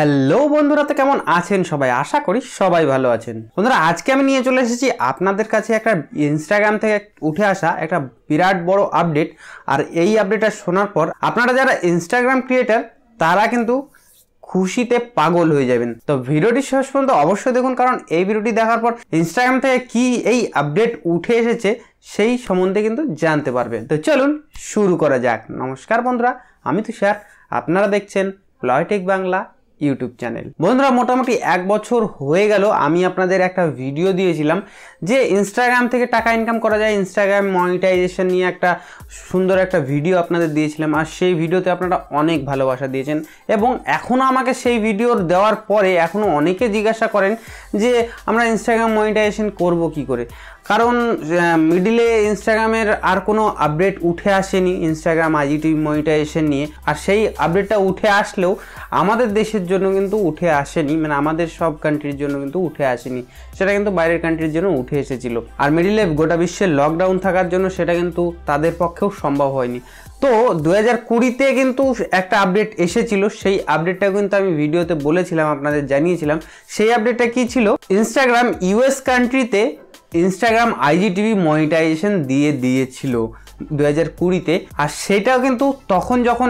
hello বন্ধুরা তো কেমন আছেন সবাই আশা করি সবাই ভালো আছেন বন্ধুরা আজকে আমি নিয়ে চলে এসেছি আপনাদের কাছে একটা ইনস্টাগ্রাম থেকে উঠে আসা একটা বিরাট বড় আপডেট আর এই আপডেটটা শোনার পর আপনারা যারা ইনস্টাগ্রাম ক্রিয়েটার তারা কিন্তু খুশিতে পাগল হয়ে যাবেন তো ভিডিওটি শেষ পর্যন্ত অবশ্যই দেখুন কারণ এই ভিডিওটি দেখার পর ইনস্টাগ্রাম থেকে কি এই আপডেট উঠে এসেছে সেই সম্বন্ধে কিন্তু জানতে পারবেন তো চলুন শুরু করা যাক নমস্কার বন্ধুরা আমি তুষার আপনারা দেখছেন প্লয়টেক বাংলা ইউটিউব চ্যানেল বন্ধুরা মোটামুটি এক বছর হয়ে গেল আমি আপনাদের একটা ভিডিও দিয়েছিলাম যে ইনস্টাগ্রাম থেকে টাকা ইনকাম করা যায় ইনস্টাগ্রাম মনিটাইজেশন নিয়ে একটা সুন্দর একটা ভিডিও আপনাদের দিয়েছিলাম আর সেই ভিডিওতে আপনারা অনেক ভালোবাসা দিয়েছেন এবং এখনও আমাকে সেই ভিডিওর দেওয়ার পরে এখনও অনেকে জিজ্ঞাসা করেন যে আমরা ইনস্টাগ্রাম মনিটাইজেশন করব কি করে কারণ মিডিলে ইনস্টাগ্রামের আর কোনো আপডেট উঠে আসেনি ইনস্টাগ্রাম আইজিটি মনিটাইজেশন নিয়ে আর সেই আপডেটটা উঠে আসলেও আমাদের দেশের জন্য কিন্তু উঠে আসেনি মানে আমাদের সব কান্ট্রির জন্য কিন্তু উঠে আসেনি সেটা কিন্তু বাইরের কান্ট্রির জন্য উঠে এসেছিল আর মিডিলে গোটা বিশ্বের লকডাউন থাকার জন্য সেটা কিন্তু তাদের পক্ষেও সম্ভব হয়নি তো দু হাজার কুড়িতে কিন্তু একটা আপডেট এসেছিল সেই আপডেটটা কিন্তু আমি ভিডিওতে বলেছিলাম আপনাদের জানিয়েছিলাম সেই আপডেটটা কি ছিল ইনস্টাগ্রাম ইউএস কান্ট্রিতে ইনস্টাগ্রাম আইজিটিভি মনিটাইজেশন দিয়ে দিয়েছিল দু হাজার কুড়িতে আর সেটাও কিন্তু তখন যখন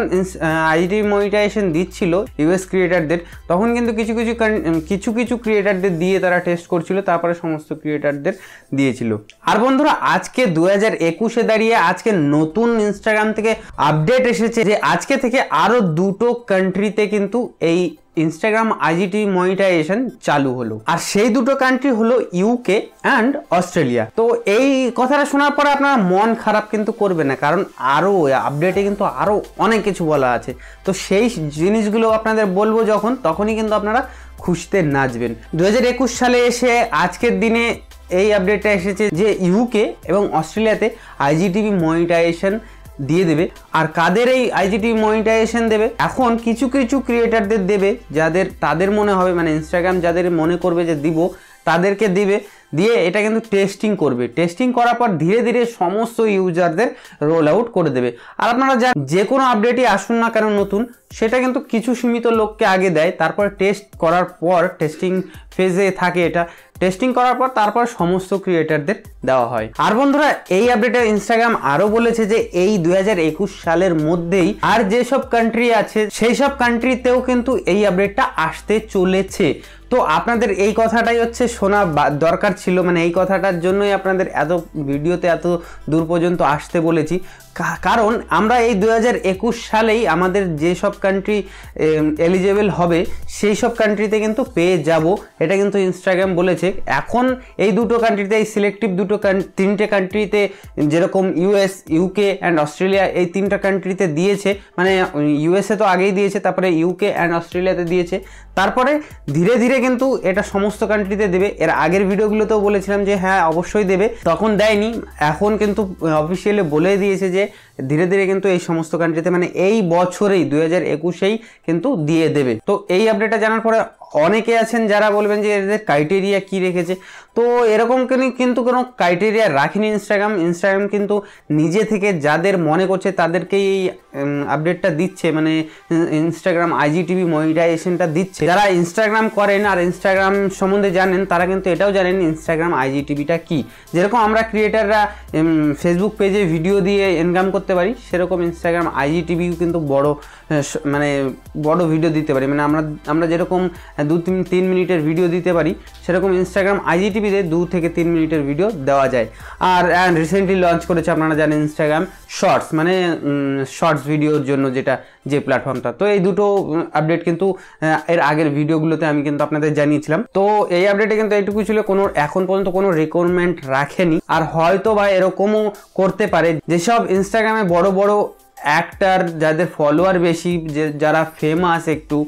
আইজিটিভি মনিটাইজেশন দিচ্ছিল ইউএস ক্রিয়েটারদের তখন কিন্তু কিছু কিছু কিছু কিছু ক্রিয়েটারদের দিয়ে তারা টেস্ট করছিল তারপরে সমস্ত ক্রিয়েটারদের দিয়েছিল আর বন্ধুরা আজকে দু হাজার একুশে দাঁড়িয়ে আজকে নতুন ইনস্টাগ্রাম থেকে আপডেট এসেছে যে আজকে থেকে আরও দুটো কান্ট্রিতে কিন্তু এই ইনস্টাগ্রাম আইজিটি মনিটাইজেশন চালু হলো আর সেই দুটো কান্ট্রি হলো ইউকে অ্যান্ড অস্ট্রেলিয়া তো এই কথাটা শোনার পরে আপনারা মন খারাপ কিন্তু করবে না কারণ আরও আপডেটে কিন্তু আরও অনেক কিছু বলা আছে তো সেই জিনিসগুলো আপনাদের বলবো যখন তখনই কিন্তু আপনারা খুশিতে নাচবেন দু সালে এসে আজকের দিনে এই আপডেটটা এসেছে যে ইউকে এবং অস্ট্রেলিয়াতে আইজিটিভি মনিটাইজেশন দিয়ে দেবে আর কাদের এই আইজিটি মনিটাইজেশন দেবে এখন কিছু কিছু ক্রিয়েটারদের দেবে যাদের তাদের মনে হবে মানে ইনস্টাগ্রাম যাদের মনে করবে যে দিব তাদেরকে দিবে দিয়ে এটা কিন্তু টেস্টিং করবে টেস্টিং করার পর ধীরে ধীরে সমস্ত ইউজারদের রোল আউট করে দেবে আর আপনারা যা যে কোনো আপডেটই আসুন না কেন নতুন সেটা কিন্তু কিছু সীমিত লোককে আগে দেয় তারপর টেস্ট করার পর টেস্টিং ফেজে থাকে এটা টেস্টিং করার পর তারপর সমস্ত ক্রিয়েটারদের দেওয়া হয় আর বন্ধুরা এই আপডেটে ইনস্টাগ্রাম আরও বলেছে যে এই দু সালের মধ্যেই আর যেসব কান্ট্রি আছে সেই সব কান্ট্রিতেও কিন্তু এই আপডেটটা আসতে চলেছে তো আপনাদের এই কথাটাই হচ্ছে শোনা দরকার ছিল মানে এই কথাটার জন্যই আপনাদের এত ভিডিওতে এত দূর পর্যন্ত আসতে বলেছি কারণ আমরা এই দু সালেই আমাদের যেসব কান্ট্রি এলিজেবেল um, হবে সেই সব কান্ট্রিতে কিন্তু পেয়ে যাব এটা কিন্তু ইনস্টাগ্রাম বলেছে এখন এই দুটো কান্ট্রিতে এই সিলেক্টিভ দুটো তিনটে কান্ট্রিতে যেরকম ইউএস ইউকে অ্যান্ড অস্ট্রেলিয়া এই তিনটা কান্ট্রিতে দিয়েছে মানে ইউএসএ তো আগেই দিয়েছে তারপরে ইউকে অ্যান্ড অস্ট্রেলিয়াতে দিয়েছে তারপরে ধীরে ধীরে কিন্তু এটা সমস্ত কান্ট্রিতে দেবে এর আগের ভিডিওগুলোতেও বলেছিলাম যে হ্যাঁ অবশ্যই দেবে তখন দেয়নি এখন কিন্তু অফিসিয়ালি বলে দিয়েছে যে ধীরে ধীরে কিন্তু এই সমস্ত কান্ট্রিতে মানে এই বছরেই দু একুশেই কিন্তু দিয়ে দেবে তো এই আপডেটটা জানার পরে অনেকে আছেন যারা বলবেন যে এদের ক্রাইটেরিয়া কি রেখেছে তো এরকম কিন্তু কোনো ক্রাইটেরিয়া রাখেনি ইনস্টাগ্রাম ইনস্টাগ্রাম কিন্তু নিজে থেকে যাদের মনে করছে তাদেরকেই এই আপডেটটা দিচ্ছে মানে ইনস্টাগ্রাম টিভি মনিটাইজেশনটা দিচ্ছে যারা ইনস্টাগ্রাম করেন আর ইনস্টাগ্রাম সম্বন্ধে জানেন তারা কিন্তু এটাও জানেন ইনস্টাগ্রাম টিভিটা কী যেরকম আমরা ক্রিয়েটাররা ফেসবুক পেজে ভিডিও দিয়ে ইনকাম করতে পারি সেরকম ইনস্টাগ্রাম টিভিও কিন্তু বড় মানে বড় ভিডিও দিতে পারি মানে আমরা আমরা যেরকম হ্যাঁ, দু তিন তিন মিনিটের ভিডিও দিতে পারি সেরকম ইনস্টাগ্রাম আইজিটিভিতে দু থেকে তিন মিনিটের ভিডিও দেওয়া যায় আর অ্যান্ড রিসেন্টলি লঞ্চ করেছে আপনারা জানেন ইনস্টাগ্রাম শর্টস মানে শর্টস ভিডিওর জন্য যেটা যে প্ল্যাটফর্মটা তো এই দুটো আপডেট কিন্তু এর আগের ভিডিওগুলোতে আমি কিন্তু আপনাদের জানিয়েছিলাম তো এই আপডেটে কিন্তু এইটুকু ছিল কোনো এখন পর্যন্ত কোনো রেকোয়ারমেন্ট রাখেনি আর হয়তো বা এরকমও করতে পারে যেসব ইনস্টাগ্রামে বড় বড় অ্যাক্টার যাদের ফলোয়ার বেশি যে যারা ফেমাস একটু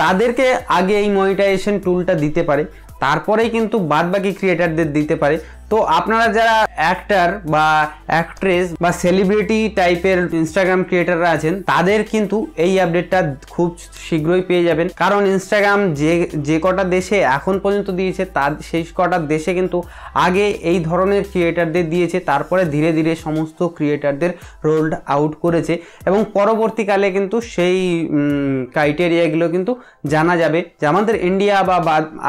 তাদেরকে আগে এই মনিটাইজেশন টুলটা দিতে পারে তারপরেই কিন্তু বাদবাকি ক্রিয়েটারদের দিতে পারে তো আপনারা যারা অ্যাক্টার বা অ্যাক্ট্রেস বা সেলিব্রিটি টাইপের ইনস্টাগ্রাম ক্রিয়েটাররা আছেন তাদের কিন্তু এই আপডেটটা খুব শীঘ্রই পেয়ে যাবেন কারণ ইনস্টাগ্রাম যে যে কটা দেশে এখন পর্যন্ত দিয়েছে তার সেই কটা দেশে কিন্তু আগে এই ধরনের ক্রিয়েটারদের দিয়েছে তারপরে ধীরে ধীরে সমস্ত ক্রিয়েটারদের রোল্ড আউট করেছে এবং পরবর্তীকালে কিন্তু সেই ক্রাইটেরিয়াগুলো কিন্তু জানা যাবে যে আমাদের ইন্ডিয়া বা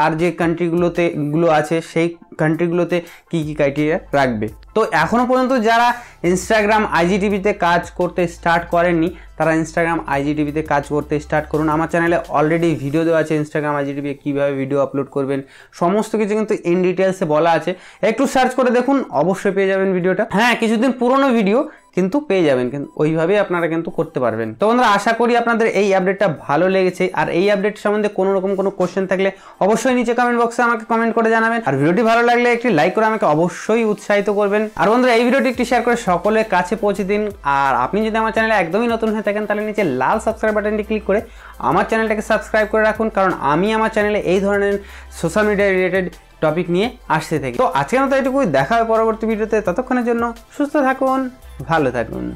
আর যে কান্ট্রিগুলোতে গুলো আছে সেই কান্ট্রিগুলোতে কী কী ক্রাইটেরিয়া রাখবে তো এখনও পর্যন্ত যারা ইনস্টাগ্রাম আইজিটিভিতে কাজ করতে স্টার্ট করেননি তারা ইনস্টাগ্রাম আইজিটিভিতে কাজ করতে স্টার্ট করুন আমার চ্যানেলে অলরেডি ভিডিও দেওয়া আছে ইনস্টাগ্রাম আইজিটিভি কীভাবে ভিডিও আপলোড করবেন সমস্ত কিছু কিন্তু ইন ডিটেলসে বলা আছে একটু সার্চ করে দেখুন অবশ্যই পেয়ে যাবেন ভিডিওটা হ্যাঁ কিছুদিন পুরনো ভিডিও কিন্তু পেয়ে যাবেন কিন্তু ওইভাবেই আপনারা কিন্তু করতে পারবেন তো বন্ধুরা আশা করি আপনাদের এই আপডেটটা ভালো লেগেছে আর এই আপডেট সম্বন্ধে কোনো রকম কোনো কোশ্চেন থাকলে অবশ্যই নিচে কমেন্ট বক্সে আমাকে কমেন্ট করে জানাবেন আর ভিডিওটি ভালো লাগলে একটি লাইক করে আমাকে অবশ্যই উৎসাহিত করবেন আর বন্ধুরা এই ভিডিওটি একটি শেয়ার করে সকলের কাছে পৌঁছে দিন আর আপনি যদি আমার চ্যানেলে একদমই নতুন হয়ে থাকেন তাহলে নিচে লাল সাবস্ক্রাইব বাটনটি ক্লিক করে আমার চ্যানেলটাকে সাবস্ক্রাইব করে রাখুন কারণ আমি আমার চ্যানেলে এই ধরনের সোশ্যাল মিডিয়া রিলেটেড টপিক নিয়ে আসতে থাকি তো আজকের মতো এটুকুই দেখা হবে পরবর্তী ভিডিওতে ততক্ষণের জন্য সুস্থ থাকুন ভালো থাকুন